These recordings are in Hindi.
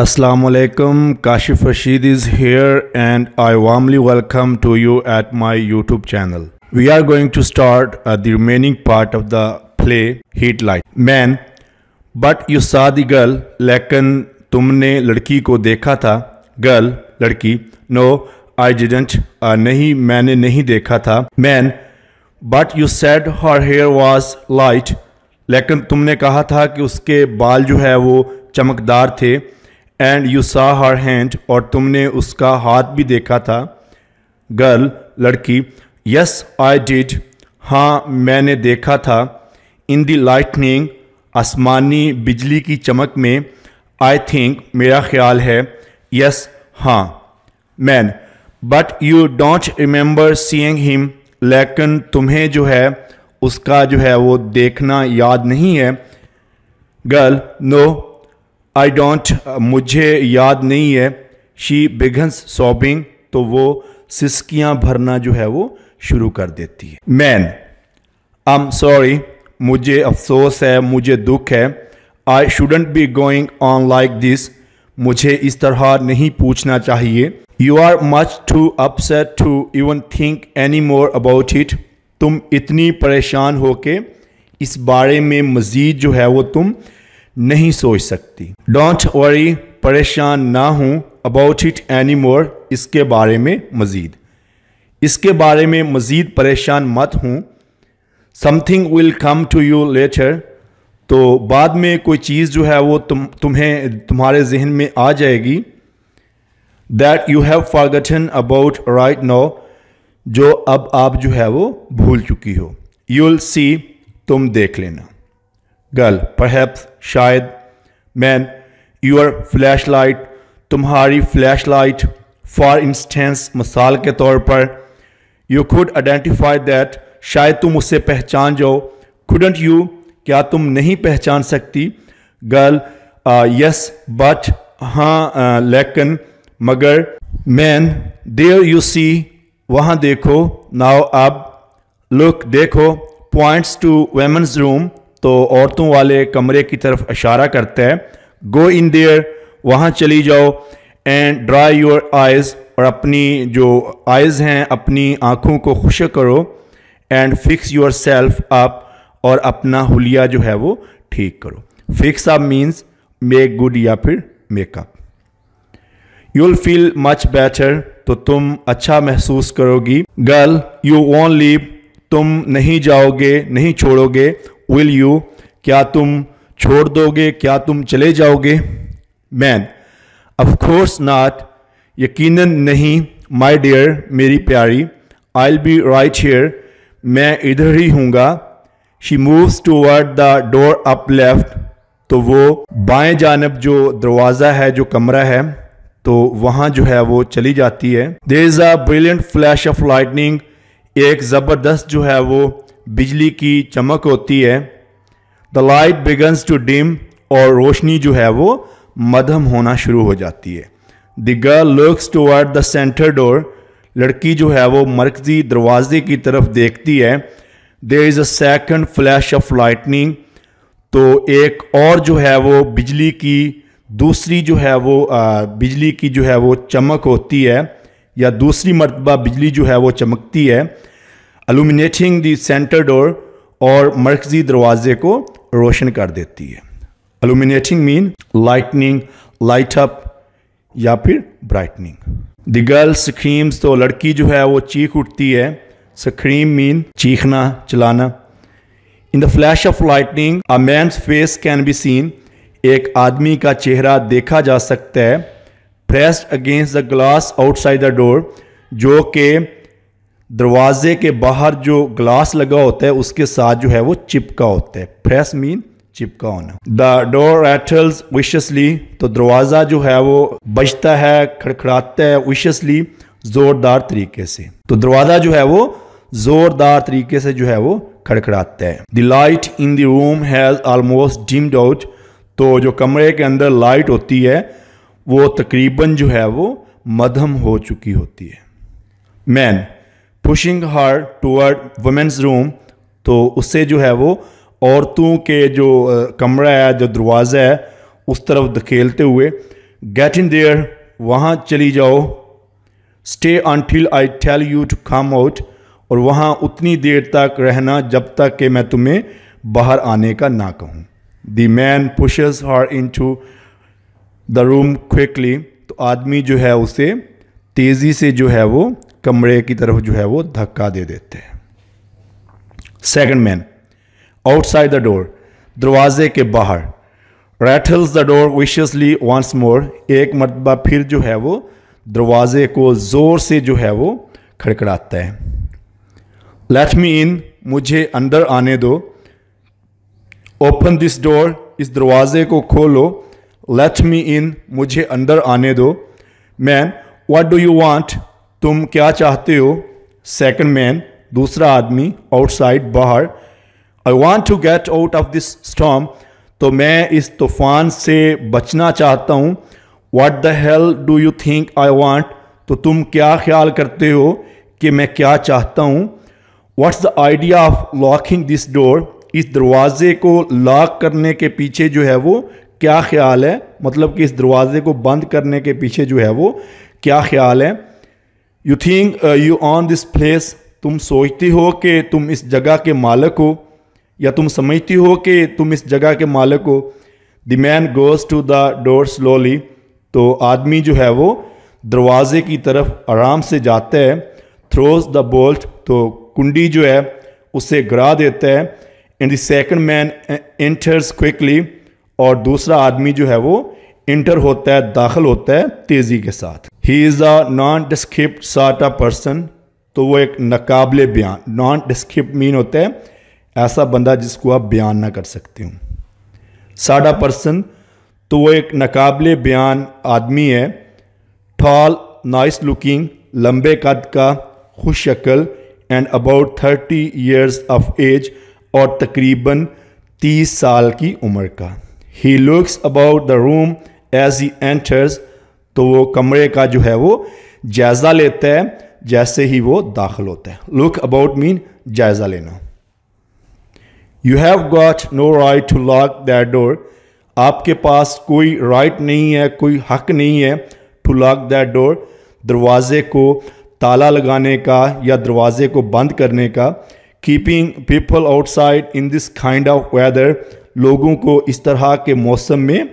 Assalamualaikum, Kashif Rashid is here and I warmly welcome to you at my YouTube channel. We are going to start uh, the remaining part of the play Heat Light. Man, but you saw the girl, लेकिन तुमने लड़की को देखा था गर्ल लड़की नो आई डिडेंट नहीं मैंने नहीं देखा था man but you said her hair was light लेकिन तुमने कहा था कि उसके बाल जो है वो चमकदार थे एंड यू सा हर हैंड और तुमने उसका हाथ भी देखा था गर्ल लड़की यस आई डिड हाँ मैंने देखा था इन दी लाइटनिंग आसमानी बिजली की चमक में आई थिंक मेरा ख्याल है यस हाँ man but you don't remember seeing him लेकिन तुम्हें जो है उसका जो है वो देखना याद नहीं है girl no I don't uh, मुझे याद नहीं है शी बिगन्स सॉबिंग तो वो सिस्कियाँ भरना जो है वो शुरू कर देती है मैन आई एम सॉरी मुझे अफसोस है मुझे दुख है I shouldn't be going on like this मुझे इस तरह नहीं पूछना चाहिए you are much too upset to even think any more about it तुम इतनी परेशान हो के इस बारे में मज़ीद जो है वो तुम नहीं सोच सकती डोंट वरी परेशान ना हूँ अबाउट इट एनी मोर इसके बारे में मज़ीद इसके बारे में मज़ीद परेशान मत हूँ something will come to you later तो बाद में कोई चीज़ जो है वो तुम तुम्हें तुम्हारे जहन में आ जाएगी that you have forgotten about right now जो अब आप जो है वो भूल चुकी हो यूल सी तुम देख लेना गर्ल परहैप्स शायद मैन योर फ्लैश लाइट तुम्हारी फ्लैश लाइट फॉर इंस्टेंस मिसाल के तौर पर यू खुड आइडेंटिफाई दैट शायद तुम उससे पहचान जाओ खुडेंट यू क्या तुम नहीं पहचान सकती गर्ल यस बट हाँ लेकिन मगर मैन देर यू सी वहाँ देखो नाव अब लुक देखो पॉइंट्स टू वेमेंस रूम तो औरतों वाले कमरे की तरफ इशारा करता है गो इन देयर वहाँ चली जाओ एंड ड्राई योर आइज़ और अपनी जो आइज़ हैं अपनी आँखों को खुश करो and fix yourself up और अपना हुलिया जो है वो ठीक करो fix up means make good या फिर make up you'll feel much better तो तुम अच्छा महसूस करोगी गर्ल यू वॉन्ट लीव तुम नहीं जाओगे नहीं छोड़ोगे विल यू क्या तुम छोड़ दोगे क्या तुम चले जाओगे मैन अफकोर्स नाट यकीन नहीं माई डियर मेरी प्यारी आई बी राइट हेयर मैं इधर ही हूँगा she moves toward the door up left तो वो बाएं जानब जो दरवाज़ा है जो कमरा है तो वहाँ जो है वो चली जाती है there is a brilliant flash of lightning एक ज़बरदस्त जो है वो बिजली की चमक होती है the light begins to dim और रोशनी जो है वो मधम होना शुरू हो जाती है the girl looks toward the centre door लड़की जो है वो मरकजी दरवाजे की तरफ देखती है there is a second flash of lightning तो एक और जो है वो बिजली की दूसरी जो है वो आ, बिजली की जो है वो चमक होती है या दूसरी मरतबा बिजली जो है वो चमकती है अलूमिनेटिंग दी सेंटर डोर और मरकजी दरवाजे को रोशन कर देती है illuminating mean lightning light up या फिर ब्राइटनिंग द गर्ल स्क्रीम्स तो लड़की जो है वो चीख उठती है स्क्रीम मीन चीखना चलाना in the flash of lightning a man's face can be seen एक आदमी का चेहरा देखा जा सकता है pressed against the glass outside the door जो कि दरवाजे के बाहर जो ग्लास लगा होता है उसके साथ जो है वो चिपका होता है फ्रेस मीन चिपका होना द डोर एटल्स विशसली तो दरवाज़ा जो है वो बजता है खड़खड़ाता है विशसली ज़ोरदार तरीके से तो दरवाज़ा जो है वो ज़ोरदार तरीके से जो है वो खड़खड़ाता है the light in the room has almost dimmed out तो जो कमरे के अंदर लाइट होती है वो तकरीबन जो है वो मधम हो चुकी होती है man pushing her toward woman's room तो उससे जो है वो औरतों के जो कमरा है जो दरवाज़ा है उस तरफ धकेलते हुए गेट इन देयर वहाँ चली जाओ stay until I tell you to come out और वहाँ उतनी देर तक रहना जब तक कि मैं तुम्हें बाहर आने का ना कहूँ the man pushes her into the room quickly तो आदमी जो है उसे तेज़ी से जो है वो कमरे की तरफ जो है वो धक्का दे देते हैं second man outside the door दरवाजे के बाहर rattles the door viciously once more एक मरतबा फिर जो है वो दरवाजे को ज़ोर से जो है वो खड़खड़ाता है लेट मी इन मुझे अंदर आने दो ओपन दिस डोर इस दरवाजे को खोलो लेट मी इन मुझे अंदर आने दो man what do you want तुम क्या चाहते हो सेकंड मैन दूसरा आदमी आउटसाइड बाहर I want to get out of this storm तो मैं इस तूफान से बचना चाहता हूँ what the hell do you think I want तो तुम क्या ख्याल करते हो कि मैं क्या चाहता हूँ what's the idea of locking this door इस दरवाज़े को लॉक करने के पीछे जो है वो क्या ख्याल है मतलब कि इस दरवाज़े को बंद करने के पीछे जो है वो क्या ख्याल है you think you own this place तुम सोचती हो कि तुम इस जगह के मालक हो या तुम समझती हो कि तुम इस जगह के मालक हो the man goes to the door slowly तो आदमी जो है वो दरवाज़े की तरफ आराम से जाता है थ्रोज द बोल्ट तो कुंडी जो है उसे गिरा देता है and the second man enters quickly और दूसरा आदमी जो है वो इंटर होता है दाखिल होता है तेज़ी के साथ ही is a nondescript of person तो वो एक नाकबले बयान नॉन डिस्क्रिप्ट मीन होता है ऐसा बंदा जिसको आप बयान ना कर सकते हो साडा पर्सन तो वो एक नाकबले बयान आदमी है टॉल नाइस लुकिंग लंबे कद का खुश शक्ल and about thirty years of age और तकरीबन तीस साल की उम्र का ही looks about the room as he enters तो वो कमरे का जो है वो जायज़ा लेता है जैसे ही वो दाखिल होता है लुक अबाउट मीन जायज़ा लेना you have got no right to lock that door आपके पास कोई राइट right नहीं है कोई हक नहीं है टू लॉक दैट डोर दरवाजे को ताला लगाने का या दरवाजे को बंद करने का keeping people outside in this kind of weather लोगों को इस तरह के मौसम में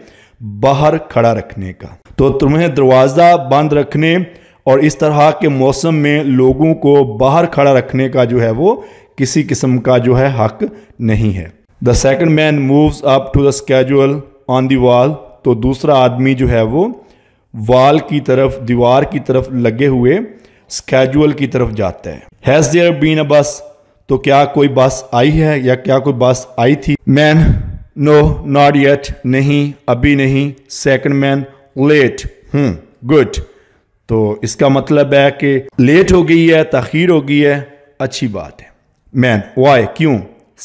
बाहर खड़ा रखने का तो तुम्हें दरवाज़ा बंद रखने और इस तरह के मौसम में लोगों को बाहर खड़ा रखने का जो है वो किसी किस्म का जो है हक नहीं है the second man moves up to the schedule on the wall तो दूसरा आदमी जो है वो वाल की तरफ दीवार की तरफ लगे हुए स्केजुअल की तरफ जाता है हैज़ देयर बीन अ बस तो क्या कोई बस आई है या क्या कोई बस आई थी मैन नो नॉट येट नहीं अभी नहीं second man late good hmm, तो इसका मतलब है कि लेट हो गई है तखीर हो गई है अच्छी बात है मैन वाई क्यों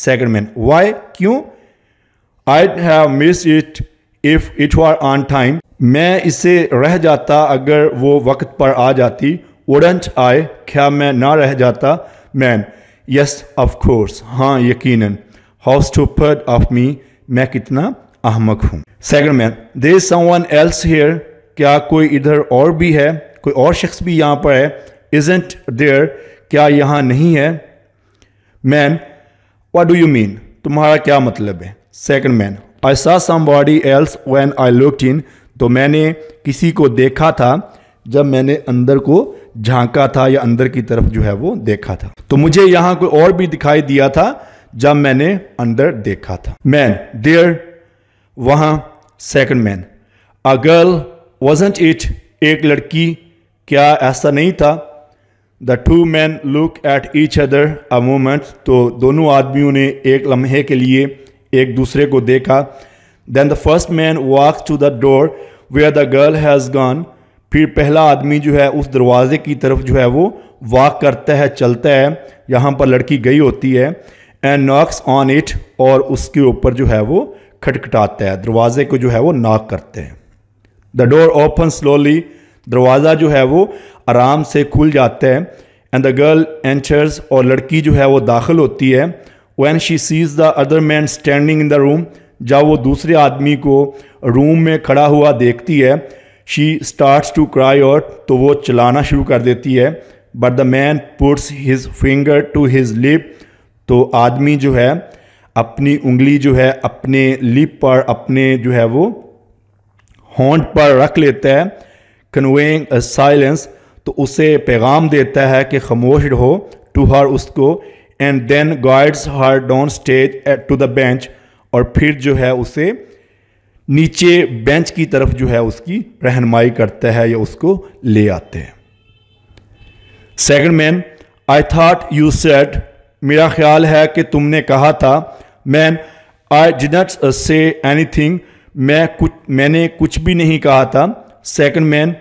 सेकंड मैन वाई क्यों I have miss it if it were on time मैं इसे रह जाता अगर वो वक्त पर आ जाती वुडंट आए क्या मैं ना रह जाता मैन यस ऑफ कोर्स हाँ यकीनन टू स्टूपर्ड ऑफ मी मैं कितना अहमक हूँ second man there is someone else here क्या कोई इधर और भी है कोई और शख्स भी यहाँ पर है इजेंट देयर क्या यहाँ नहीं है man what do you mean तुम्हारा क्या मतलब है second man I saw somebody else when I look in तो मैंने किसी को देखा था जब मैंने अंदर को झांका था या अंदर की तरफ जो है वो देखा था तो मुझे यहाँ कोई और भी दिखाई दिया था जब मैंने अंदर देखा था मैन देयर वहाँ second man a girl wasn't it एक लड़की क्या ऐसा नहीं था the two man look at each other a moment तो दोनों आदमियों ने एक लम्हे के लिए एक दूसरे को देखा then the first man walk to the door where the girl has gone फिर पहला आदमी जो है उस दरवाज़े की तरफ जो है वो वॉक करता है चलता है यहाँ पर लड़की गई होती है एंड नॉक्स ऑन इट और उसके ऊपर जो है वो खटखटाते हैं दरवाजे को जो है वो नाक करते हैं द डोर ओपन स्लोली दरवाज़ा जो है वो आराम से खुल जाता है एंड द गर्ल एंटर्स और लड़की जो है वो दाखिल होती है when she sees the other man standing in the room जब वो दूसरे आदमी को रूम में खड़ा हुआ देखती है she start to cry out तो वो चलाना शुरू कर देती है but the man puts his finger to his lip तो आदमी जो है अपनी उंगली जो है अपने लिप पर अपने जो है वो हॉन्ट पर रख लेता है कन्वेइंग साइलेंस तो उसे पैगाम देता है कि खामोश रहो टू हर उसको and then guides her downstage to the bench और फिर जो है उसे नीचे बेंच की तरफ जो है उसकी रहनमाई करता है या उसको ले आते हैं second man I thought you said मेरा ख्याल है कि तुमने कहा था ma'am I did not say anything मैं कुछ मैंने कुछ भी नहीं कहा था second man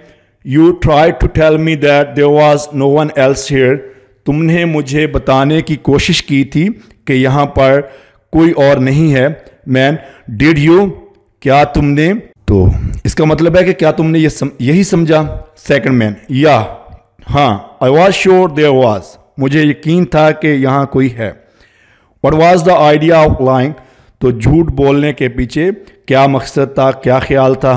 you try to tell me that there was no one else here तुमने मुझे बताने की कोशिश की थी कि यहाँ पर कोई और नहीं है मैन डिड यू क्या तुमने तो इसका मतलब है कि क्या तुमने ये सम, यही समझा सेकंड मैन या हाँ I was sure there was मुझे यकीन था कि यहाँ कोई है what was the idea of lying तो झूठ बोलने के पीछे क्या मकसद था क्या ख्याल था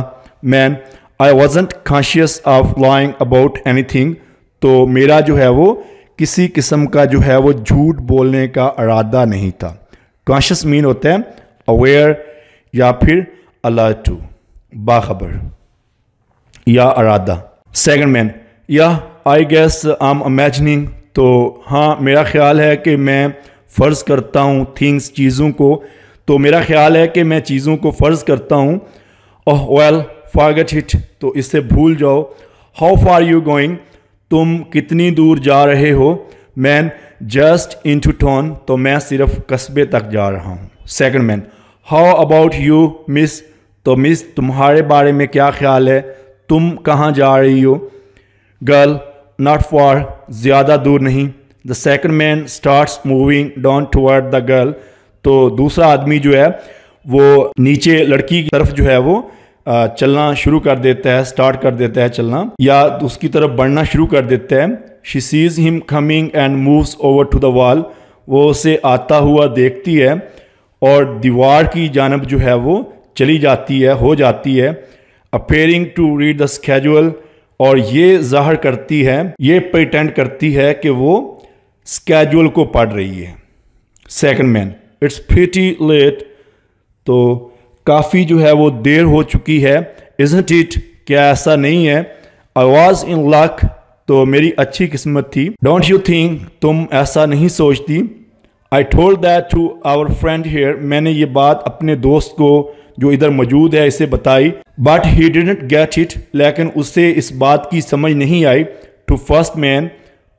man I wasn't conscious of lying about anything तो मेरा जो है वो किसी किस्म का जो है वो झूठ बोलने का अरादा नहीं था कॉन्शियस मीन होता है अवेयर या फिर अलर्ट टू बाखबर या अरादा second man yeah I guess I am imagining तो हाँ मेरा ख्याल है कि मैं फ़र्ज़ करता हूँ थिंग्स चीज़ों को तो मेरा ख्याल है कि मैं चीज़ों को फ़र्ज़ करता हूँ ओह वेल फागट हिट तो इससे भूल जाओ हाउ फार यू गोइंग तुम कितनी दूर जा रहे हो man just into town तो मैं सिर्फ कस्बे तक जा रहा हूँ second man how about you miss तो मिस तुम्हारे बारे में क्या ख्याल है तुम कहाँ जा रही हो गर्ल नॉट फॉर ज़्यादा दूर नहीं the second man starts moving down toward the girl तो दूसरा आदमी जो है वो नीचे लड़की की तरफ जो है वो चलना शुरू कर देता है स्टार्ट कर देता है चलना या उसकी तरफ बढ़ना शुरू कर देता है she sees him coming and moves over to the wall वो उसे आता हुआ देखती है और दीवार की जानब जो है वो चली जाती है हो जाती है appearing to read the schedule और ये जाहर करती है ये प्रटेंड करती है कि वो स्केजुअल को पढ़ रही है second man it's pretty late तो काफ़ी जो है वो देर हो चुकी है इजंट इट क्या ऐसा नहीं है आई वॉज इन लक तो मेरी अच्छी किस्मत थी डोंट यू थिंक तुम ऐसा नहीं सोचती I told that to our friend here मैंने ये बात अपने दोस्त को जो इधर मौजूद है इसे बताई बट ही डिट गेट इट लेकिन उसे इस बात की समझ नहीं आई टू फर्स्ट मैन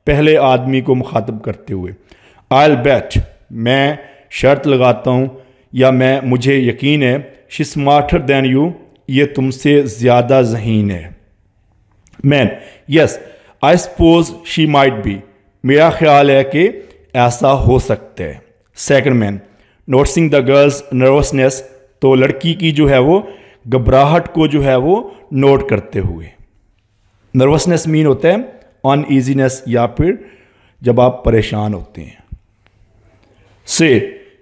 पहले आदमी को मुखातब करते हुए आई बैट मैं शर्त लगाता हूँ या मैं मुझे यकीन है शी स्मार्टर दैन यू ये तुमसे ज़्यादा जहीन है man yes I suppose she might be मेरा ख्याल है कि ऐसा हो सकता है second man noticing the girl's nervousness तो लड़की की जो है वो घबराहट को जो है वो नोट करते हुए नर्वसनेस मीन होता है अनइजीनेस या फिर जब आप परेशान होते हैं से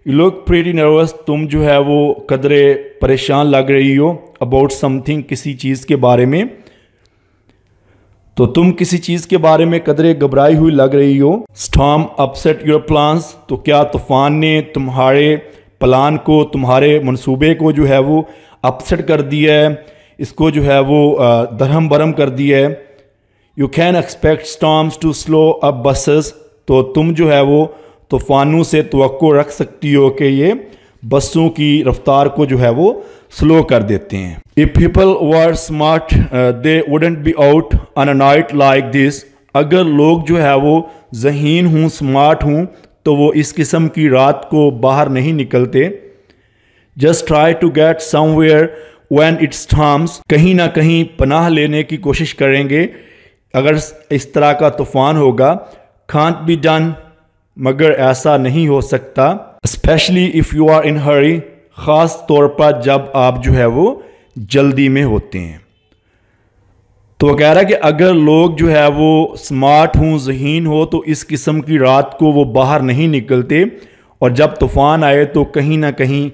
यू लुक प्रेटी नर्वस तुम जो है वो कदरे परेशान लग रही हो अबाउट समथिंग किसी चीज़ के बारे में तो तुम किसी चीज़ के बारे में कदरे घबराई हुई लग रही हो स्टॉम अपसेट योर प्लान्स तो क्या तूफान ने तुम्हारे प्लान को तुम्हारे मंसूबे को जो है वो अपसेट कर दिया है इसको जो है वो धर्म भरम कर दिया है you can expect storms to slow up buses तो तुम जो है वो तूफ़ानों से तो रख सकती हो कि ये बसों की रफ्तार को जो है वो स्लो कर देते हैं if people were smart they wouldn't be out on a night like this अगर लोग जो है वो जहीन हूँ स्मार्ट हूँ तो वो इस किस्म की रात को बाहर नहीं निकलते just try to get somewhere when it's storms कहीं ना कहीं पनाह लेने की कोशिश करेंगे अगर इस तरह का तूफान होगा खांत भी डन मगर ऐसा नहीं हो सकता specially if you are in hurry ख़ास तौर पर जब आप जो है वो जल्दी में होते हैं तो वो कह रहा कि अगर लोग जो है वो स्मार्ट हों जहीन हो तो इस किस्म की रात को वो बाहर नहीं निकलते और जब तूफ़ान आए तो कहीं ना कहीं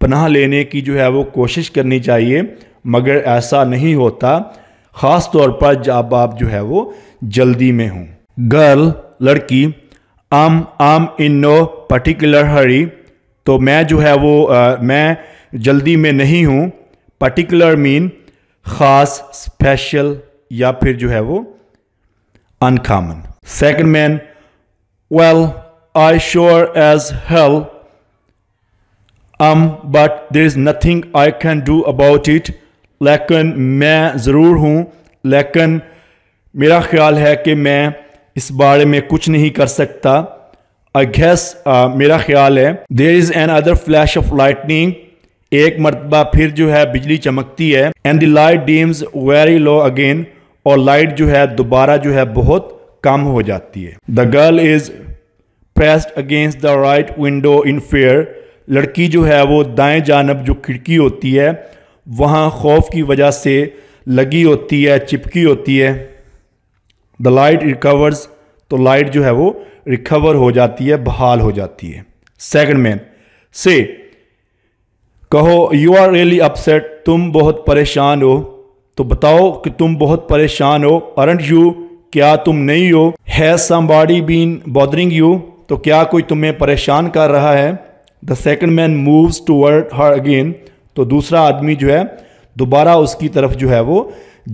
पनाह लेने की जो है वो कोशिश करनी चाहिए मगर ऐसा नहीं होता ख़ास तौर पर जब आप जो है वो जल्दी में हों गर्ल लड़की आम आम इन नो पर्टिकुलर हरी तो मैं जो है वो आ, मैं जल्दी में नहीं हूँ पर्टिकुलर मीन ख़ास स्पेशल या फिर जो है वो uncommon second man well I sure as hell am but there is nothing I can do about it लेकिन मैं ज़रूर हूँ लेकिन मेरा ख्याल है कि मैं इस बारे में कुछ नहीं कर सकता आई गैस मेरा ख्याल है there is another flash of lightning एक मरतबा फिर जो है बिजली चमकती है and the light dims very low again और लाइट जो है दोबारा जो है बहुत कम हो जाती है the girl is pressed against the right window in fear लड़की जो है वो दाएं जानब जो खिड़की होती है वहाँ खौफ की वजह से लगी होती है चिपकी होती है द लाइट रिकवर्स तो लाइट जो है वो रिकवर हो जाती है बहाल हो जाती है सेकंड मैन से कहो यू आर रियली अपसेट तुम बहुत परेशान हो तो बताओ कि तुम बहुत परेशान हो अरंट यू क्या तुम नहीं हो has somebody been bothering you तो क्या कोई तुम्हें परेशान कर रहा है the second man moves toward her again तो दूसरा आदमी जो है दोबारा उसकी तरफ जो है वो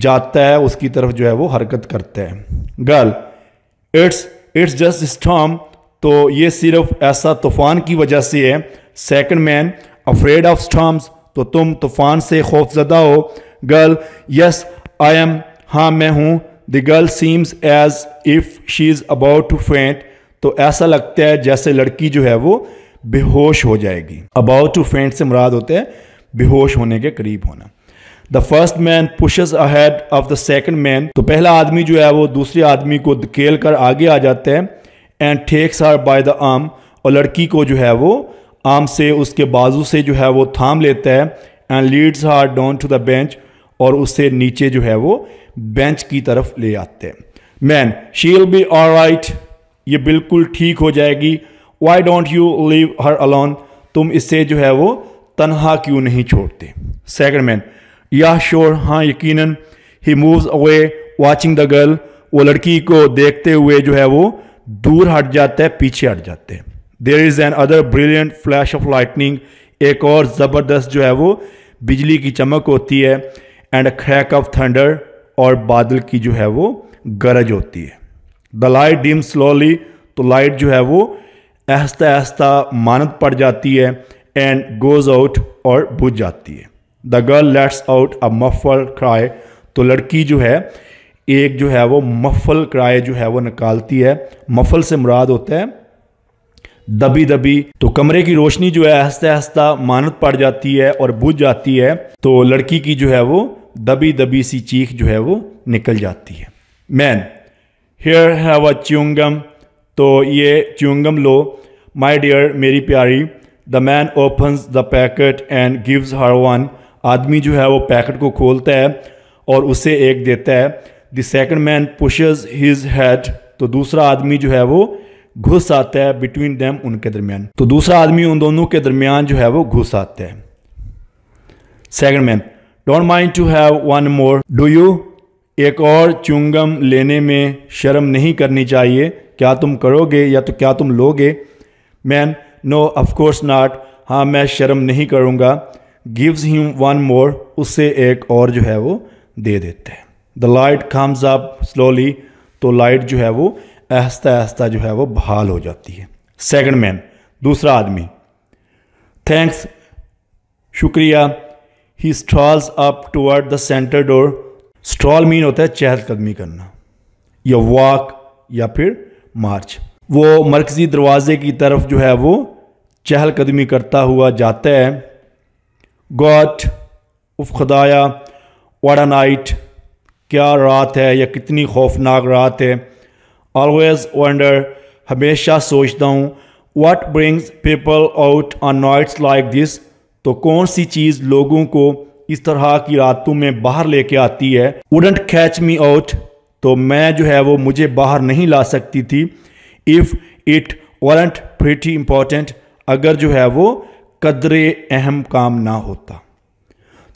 जाता है उसकी तरफ जो है वो हरकत करता है girl it's it's just storm तो ये सिर्फ ऐसा तूफ़ान की वजह से है second man afraid of storms तो तुम तूफ़ान से खौफजदा हो गर्ल यस आई एम हाँ मैं हूँ the girl seems as if she is about to faint तो ऐसा लगता है जैसे लड़की जो है वो बेहोश हो जाएगी अबाउट टू फेंट से मुराद होता है बेहोश होने के करीब होना the first man pushes ahead of the second man तो पहला आदमी जो है वो दूसरे आदमी को धकेल कर आगे आ जाता है and takes her by the arm और लड़की को जो है वो आर्म से उसके बाजू से जो है वो थाम लेता है and leads her down to the bench और उससे नीचे जो है वो बेंच की तरफ ले आते हैं man she'll be all right ये बिल्कुल ठीक हो जाएगी why don't you leave her alone तुम इससे जो है वो तनहा क्यों नहीं छोड़ते सेकंड मैन या श्योर हाँ यकीनन he moves away watching the girl वो लड़की को देखते हुए जो है वो दूर हट जाता है पीछे हट जाते हैं there is another brilliant flash of lightning एक और ज़बरदस्त जो है वो बिजली की चमक होती है and a crack of thunder और बादल की जो है वो गरज होती है द लाइट डिम स्लोली तो लाइट जो है वो आहस्ता आहस्ता मानत पड़ जाती है एंड गोज आउट और बुझ जाती है the girl lets out a muffle cry तो लड़की जो है एक जो है वो मफल क्राई जो है वो निकालती है मफल से मुराद होता है दबी दबी तो कमरे की रोशनी जो है आहिस्ता आहिस्ता मानत पड़ जाती है और बुझ जाती है तो लड़की की जो है वो दबी दबी सी चीख जो है वो निकल जाती है man here have a chewing gum तो ये च्यूंगम लो माय डियर मेरी प्यारी the man opens the packet and gives her one आदमी जो है वो पैकेट को खोलता है और उसे एक देता है the second man pushes his head तो दूसरा आदमी जो है वो घुस आता है बिटवीन देम उनके दरमियान तो दूसरा आदमी उन दोनों के दरमियान जो है वो घुस आता है second man don't mind to have one more do you एक और चुंगम लेने में शर्म नहीं करनी चाहिए क्या तुम करोगे या तो क्या तुम लोगे मैन नो ऑफ कोर्स हाँ मैं शर्म नहीं करूँगा गिव्स हिम वन मोर उससे एक और जो है वो दे देते हैं the light comes up slowly तो लाइट जो है वो आहस्ता आहस्ता जो है वो बहाल हो जाती है सेकेंड मैन दूसरा आदमी थैंक्स शुक्रिया he strolls up toward the centre door stroll mean होता है चहल कदमी करना या वॉक या फिर मार्च वो मरकज़ी दरवाज़े की तरफ जो है वो चहलकदमी करता हुआ जाता है गॉट उफ खदाया वाडा नाइट क्या रात है या कितनी खौफनाक रात है ऑलवेज़ वंडर हमेशा सोचता हूँ what brings people out on nights like this तो कौन सी चीज़ लोगों को इस तरह की रातों में बाहर लेके आती है वुडेंट कैच मी आउट तो मैं जो है वो मुझे बाहर नहीं ला सकती थी if it weren't pretty important अगर जो है वो कदरे अहम काम ना होता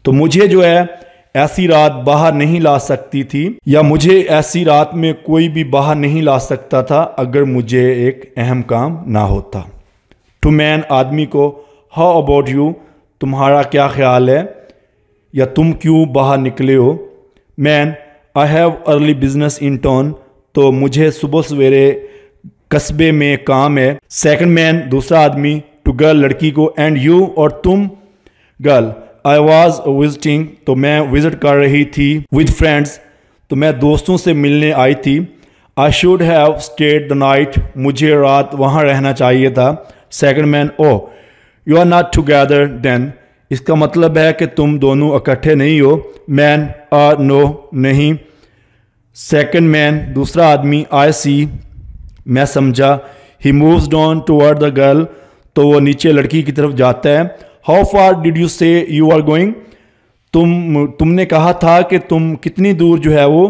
तो मुझे जो है ऐसी रात बाहर नहीं ला सकती थी या मुझे ऐसी रात में कोई भी बाहर नहीं ला सकता था अगर मुझे एक अहम काम ना होता टू तो मैन आदमी को हाउ अबाउट यू तुम्हारा क्या ख्याल है या तुम क्यों बाहर निकले हो man I have early business in town तो मुझे सुबह सवेरे कस्बे में काम है सेकंड मैन दूसरा आदमी टू गर्ल लड़की को एंड यू और तुम गर्ल आई वॉज विजिटिंग तो मैं विजिट कर रही थी विद फ्रेंड्स तो मैं दोस्तों से मिलने आई थी I should have stayed the night मुझे रात वहाँ रहना चाहिए था second man oh you are not together then इसका मतलब है कि तुम दोनों इकट्ठे नहीं हो मैन आर नो नहीं सेकंड मैन दूसरा आदमी आई सी मैं समझा he moves down toward the girl तो वो नीचे लड़की की तरफ जाता है how far did you say you are going तुम तुमने कहा था कि तुम कितनी दूर जो है वो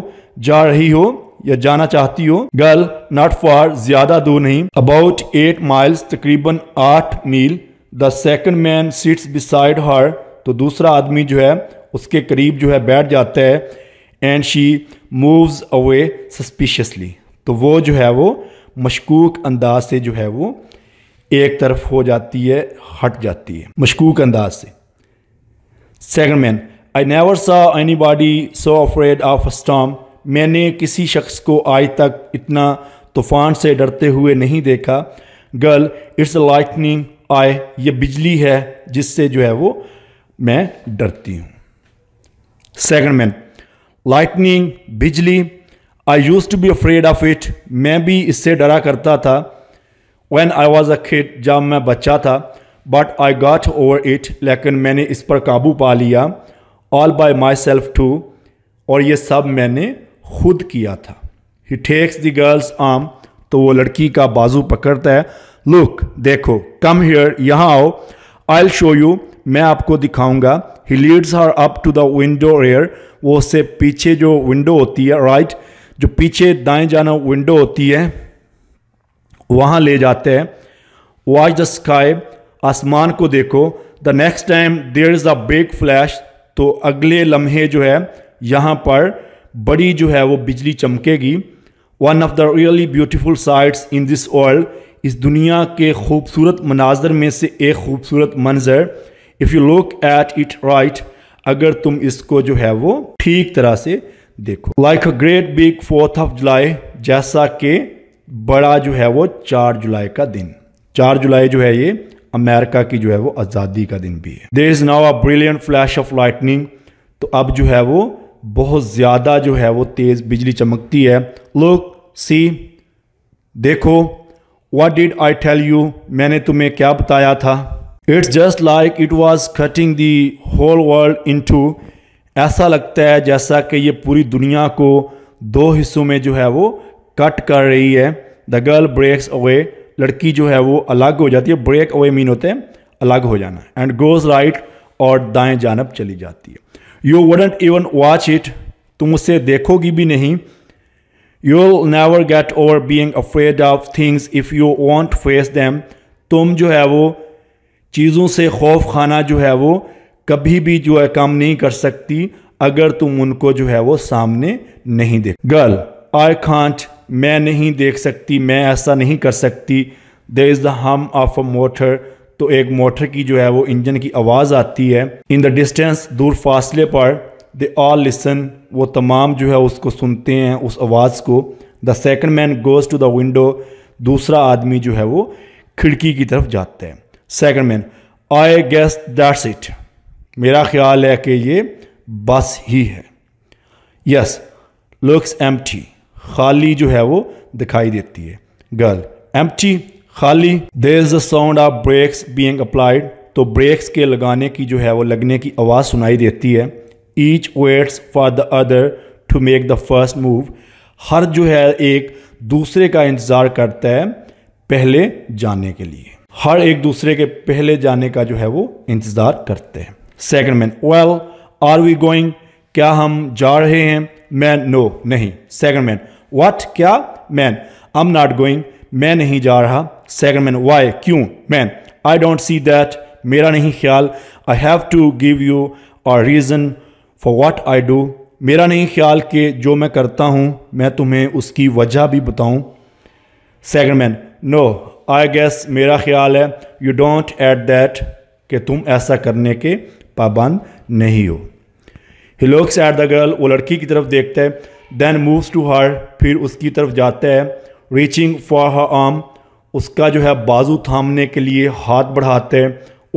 जा रही हो या जाना चाहती हो गर्ल नॉट फार ज़्यादा दूर नहीं अबाउट एट माइल्स तकरीबन आठ मील the second man sits beside her तो दूसरा आदमी जो है उसके करीब जो है बैठ जाता है and she moves away suspiciously तो वो जो है वो मशकूक अंदाज से जो है वो एक तरफ हो जाती है हट जाती है मशकूक अंदाज से second man I never saw anybody so afraid of storm मैंने किसी शख्स को आज तक इतना तूफ़ान से डरते हुए नहीं देखा गर्ल इट्स लाइटनिंग आए ये बिजली है जिससे जो है वो मैं डरती हूँ सेकंड मैन लाइटनिंग बिजली I used to be afraid of it मैं भी इससे डरा करता था वैन आई वॉज अ खिट जब मैं बच्चा था but I got over it लेकिन मैंने इस पर काबू पा लिया all by myself too और ये सब मैंने खुद किया था ही टेक्स द गर्ल्स आम तो वो लड़की का बाजू पकड़ता है लुक देखो कम हेयर यहाँ आओ आई शो यू मैं आपको दिखाऊंगा he leads her up to the window एयर वो उससे पीछे जो विंडो होती है राइट right? जो पीछे दाएं जाना विंडो होती है वहाँ ले जाते हैं वॉच द स्काई आसमान को देखो the next time there is a big flash तो अगले लम्हे जो है यहाँ पर बड़ी जो है वो बिजली चमकेगी one of the really beautiful sights in this world इस दुनिया के खूबसूरत मनाजर में से एक खूबसूरत मंजर if you look at it right अगर तुम इसको जो है वो ठीक तरह से देखो like a great big Fourth of July जैसा कि बड़ा जो है वो चार जुलाई का दिन चार जुलाई जो है ये अमेरिका की जो है वो आज़ादी का दिन भी है there is now a brilliant flash of lightning तो अब जो है वो बहुत ज़्यादा जो है वो तेज़ बिजली चमकती है लुक सी देखो what did I tell you मैंने तुम्हें क्या बताया था it's just like it was cutting the whole world in two ऐसा लगता है जैसा कि ये पूरी दुनिया को दो हिस्सों में जो है वो कट कर रही है द गर्ल ब्रेक्स अवे लड़की जो है वो अलग हो जाती है ब्रेक अवे मीन होते हैं अलग हो जाना एंड गोज़ राइट और दाएं जानब चली जाती है you wouldn't even watch it तुम उसे देखोगी भी नहीं you never get over being afraid of things if you won't face them तुम जो है वो चीज़ों से खौफ खाना जो है वो कभी भी जो है काम नहीं कर सकती अगर तुम उनको जो है वो सामने नहीं देख गर्ल आई खांच मैं नहीं देख सकती मैं ऐसा नहीं कर सकती there is the hum of a motor तो एक मोटर की जो है वो इंजन की आवाज़ आती है इन द डिस्टेंस दूर फासले पर दे ऑल लिसन वो तमाम जो है उसको सुनते हैं उस आवाज़ को the second man goes to the window दूसरा आदमी जो है वो खिड़की की तरफ जाता है second man I guess that's it मेरा ख्याल है कि ये बस ही है यस लुक्स एम खाली जो है वो दिखाई देती है गर्ल एम खाली there is the sound of brakes being applied तो ब्रेक्स के लगाने की जो है वो लगने की आवाज़ सुनाई देती है each waits for the other to make the first move हर जो है एक दूसरे का इंतज़ार करता है पहले जाने के लिए हर एक दूसरे के पहले जाने का जो है वो इंतज़ार करते हैं second man well are we going क्या हम जा रहे हैं मैन नो नहीं सेकंड मैन व्हाट क्या man I am not going मैं नहीं जा रहा सेकंड मैन वाई क्यों man I don't see that मेरा नहीं ख्याल I have to give you a reason for what I do मेरा नहीं ख्याल कि जो मैं करता हूँ मैं तुम्हें उसकी वजह भी बताऊँ second man no I guess मेरा ख्याल है यू डोंट एट दैट कि तुम ऐसा करने के पाबंद नहीं हो he looks at the girl वो लड़की की तरफ देखता है देन मूव्स टू हर फिर उसकी तरफ जाता है रीचिंग फॉर हर आर्म उसका जो है बाजू थामने के लिए हाथ बढ़ाते हैं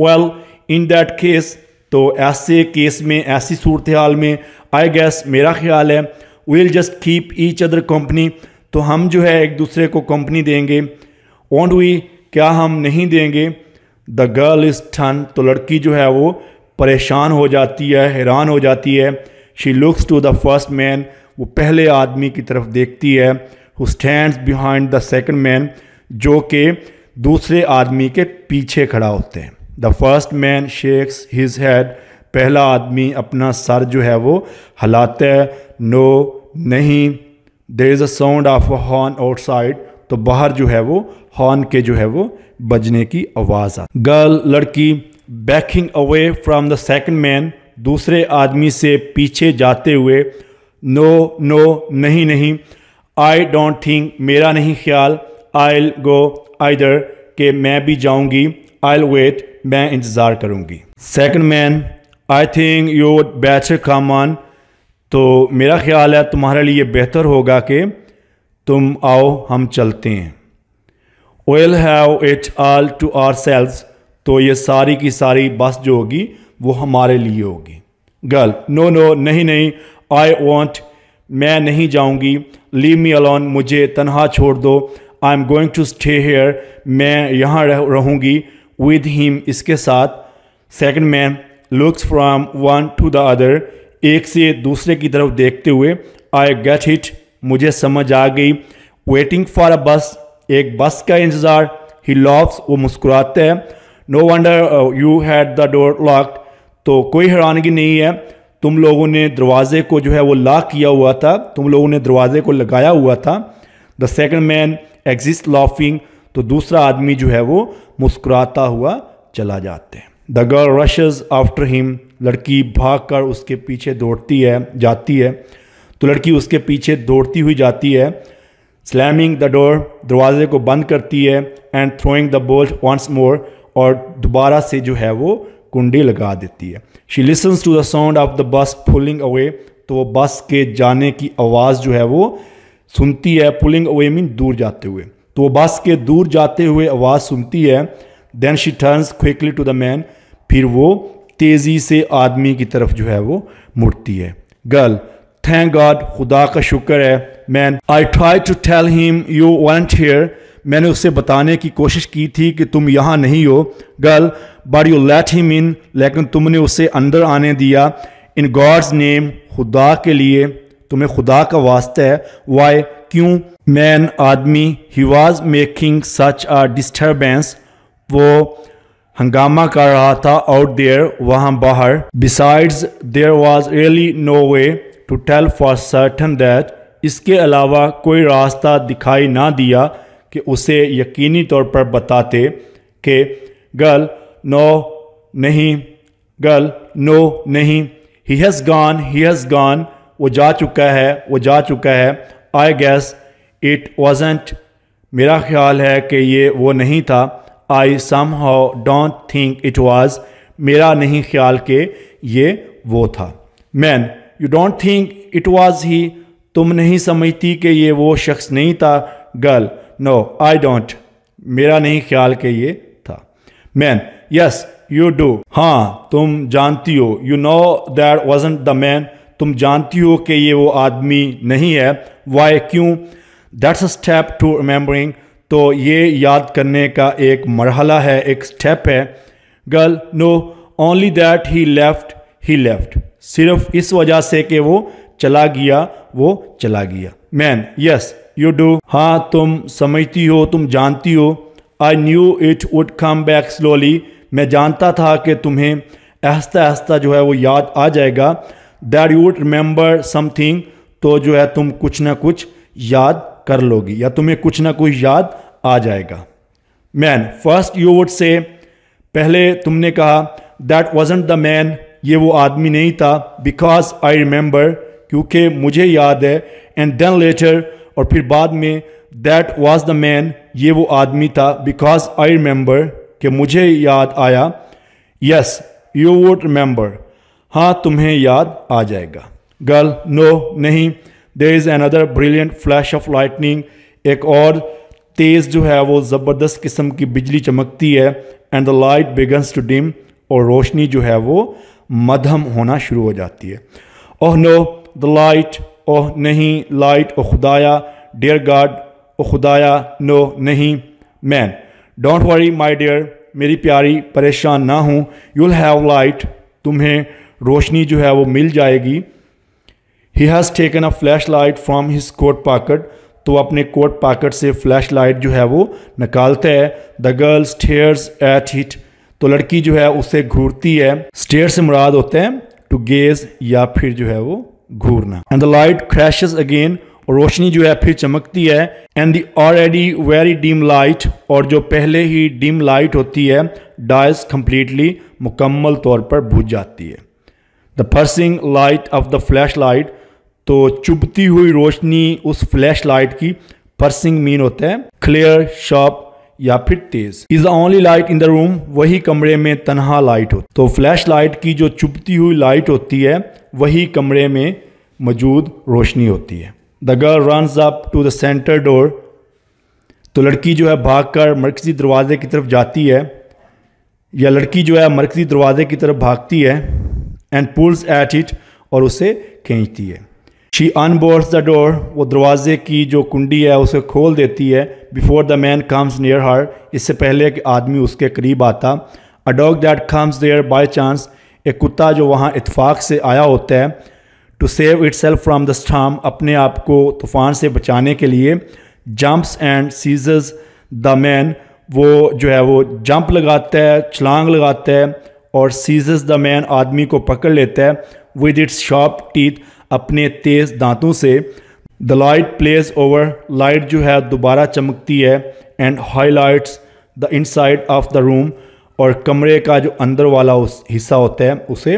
वेल इन दैट केस तो ऐसे केस में ऐसी सूरत हाल में आई गैस मेरा ख्याल है we'll just keep each other company तो हम जो है एक दूसरे को कंपनी देंगे ओंट वी क्या हम नहीं देंगे द गर्ल इज़ ठन तो लड़की जो है वो परेशान हो जाती है हैरान हो जाती है she looks to the first man वो पहले आदमी की तरफ देखती है who stand behind the second man जो कि दूसरे आदमी के पीछे खड़ा होते हैं the first man shakes his head पहला आदमी अपना सर जो है वो हलाता है नो नहीं there is a sound of a horn outside तो बाहर जो है वो हॉर्न के जो है वो बजने की आवाज़ आती गर्ल लड़की backing away from the second man दूसरे आदमी से पीछे जाते हुए नो नो नहीं नहीं आई डोंट थिंक मेरा नहीं ख्याल आई गो आइदर के मैं भी जाऊंगी आई वेट मैं इंतज़ार करूंगी second man I think you better come on तो मेरा ख्याल है तुम्हारे लिए बेहतर होगा कि तुम आओ हम चलते हैं we'll have it all to ourselves तो ये सारी की सारी बस जो होगी वो हमारे लिए होगी गर्ल नो नो नहीं नहीं आई वॉन्ट मैं नहीं जाऊंगी लीव मी अलॉन मुझे तनहा छोड़ दो I am going to stay here मैं यहाँ रह, रहूँगी विद हीम इसके साथ second man looks from one to the other एक से दूसरे की तरफ देखते हुए आई गेट हिट मुझे समझ आ गई वेटिंग फॉर अ बस एक बस का इंतज़ार ही लॉफ्स वो मुस्कुराते हैं no wonder you had the door locked तो कोई हैरानगी नहीं है तुम लोगों ने दरवाजे को जो है वो लॉक किया हुआ था तुम लोगों ने दरवाजे को लगाया हुआ था the second man exits laughing तो दूसरा आदमी जो है वो मुस्कुराता हुआ चला जाते हैं the girl rushes after him लड़की भाग कर उसके पीछे दौड़ती है जाती है तो लड़की उसके पीछे दौड़ती हुई जाती है स्लैमिंग द डोर दरवाजे को बंद करती है and throwing the bolt once more और दोबारा से जो है वो कुंडी लगा देती है she listens to the sound of the bus pulling away तो वो बस के जाने की आवाज़ जो है वो सुनती है पुलिंग अवे मीन दूर जाते हुए तो वो बस के दूर जाते हुए आवाज़ सुनती है then she turns quickly to the man फिर वो तेज़ी से आदमी की तरफ जो है वो मुड़ती है गर्ल थैंक गॉड खुदा का शुक्र है man I try to tell him you weren't here मैंने उससे बताने की कोशिश की थी कि तुम यहाँ नहीं हो girl but you let him in लेकिन तुमने उसे अंदर आने दिया इन गॉड्स नेम खुदा के लिए तुम्हें खुदा का वास्ता है वाई क्यों मैन आदमी he was making such a disturbance वो हंगामा कर रहा था आउट देयर वहाँ बाहर besides there was really no way to tell for certain that इसके अलावा कोई रास्ता दिखाई ना दिया कि उसे यकीनी तौर पर बताते कि गर्ल नो नहीं गर्ल नो नहीं he has gone he has gone वो जा चुका है वो जा चुका है आई गैस इट वॉजेंट मेरा ख्याल है कि ये वो नहीं था I somehow don't think it was मेरा नहीं ख्याल के ये वो था man you don't think it was he तुम नहीं समझती कि ये वो शख्स नहीं था गर्ल नो आई डोंट मेरा नहीं ख्याल कि ये था मैन यस यू डू हाँ तुम जानती हो you know that wasn't the man तुम जानती हो कि ये वो आदमी नहीं है वाई क्यों that's a step to remembering तो ये याद करने का एक मरहला है एक स्टेप है girl no only that he left he left सिर्फ इस वजह से कि वो चला गया वो चला गया मैन यस यू डू हाँ तुम समझती हो तुम जानती हो I knew it would come back slowly मैं जानता था कि तुम्हें आहस्ता आहस्ता जो है वो याद आ जाएगा that you would remember something तो जो है तुम कुछ ना कुछ याद कर लोगी या तुम्हें कुछ ना कुछ याद आ जाएगा man first you would say पहले तुमने कहा दैट वॉजेंट द मैन ये वो आदमी नहीं था बिकॉज आई रिमेंबर क्योंकि मुझे याद है एंड देन लेटर और फिर बाद में दैट वॉज द मैन ये वो आदमी था बिकॉज आई रिमेंबर कि मुझे याद आया यस यू वुड रिमेंबर हाँ तुम्हें याद आ जाएगा गर्ल नो नहीं there is another brilliant flash of lightning एक और तेज़ जो है वो ज़बरदस्त किस्म की बिजली चमकती है and the light begins to dim और रोशनी जो है वो मधम होना शुरू हो जाती है ओह नो द लाइट ओह नहीं लाइट ओ खुदाया डियर गाड ओ खुदाया नो नहीं man don't worry my dear मेरी प्यारी परेशान ना हूँ यूल हैव लाइट तुम्हें रोशनी जो है वो मिल जाएगी he has taken a flashlight from his coat pocket तो अपने कोट पाकट से फ्लैश लाइट जो है वो निकालता है the girl stares at him तो लड़की जो है उसे घूरती है स्टेयर से मुराद होते हैं टू गेज या फिर जो है वो घूरना and the light crashes again और रोशनी जो है फिर चमकती है and the already very dim light और जो पहले ही डीम लाइट होती है डाइस कंप्लीटली मुकम्मल तौर पर बुझ जाती है the piercing light of the flashlight तो चुभती हुई रोशनी उस फ्लैश लाइट की फर्सिंग मीन होता है क्लियर शॉप या फिर तेज is only light in the room वही कमरे में तनहा लाइट हो तो फ्लैश लाइट की जो चुपती हुई लाइट होती है वही कमरे में मौजूद रोशनी होती है the girl runs up to the centre door तो लड़की जो है भागकर मरकजी दरवाजे की तरफ जाती है या लड़की जो है मरकजी दरवाजे की तरफ भागती है एंड पुल्स एट इट और उसे खींचती है शी अनबोर्स द डोर वो दरवाजे की जो कुंडी है उसे खोल देती है before the man comes near her इससे पहले कि आदमी उसके करीब आता a dog that comes there by chance एक कुत्ता जो वहाँ इतफाक़ से आया होता है to save itself from the storm अपने आप को तूफ़ान से बचाने के लिए जम्प्स एंड सीजर्स द मैन वो जो है वो जंप लगाता है छलांग लगाता है और सीजस द मैन आदमी को पकड़ लेता है विद इट्स शॉप टीथ अपने तेज़ दांतों से the light plays over light जो है दोबारा चमकती है and highlights the inside of the room और कमरे का जो अंदर वाला उस हिस्सा होता है उसे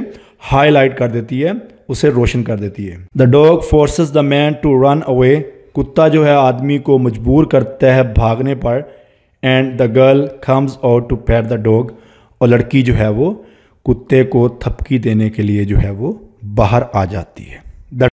हाईलाइट कर देती है उसे रोशन कर देती है the dog forces the man to run away कुत्ता जो है आदमी को मजबूर करता है भागने पर and the girl comes out to pet the dog और लड़की जो है वो कुत्ते को थपकी देने के लिए जो है वो बाहर आ जाती है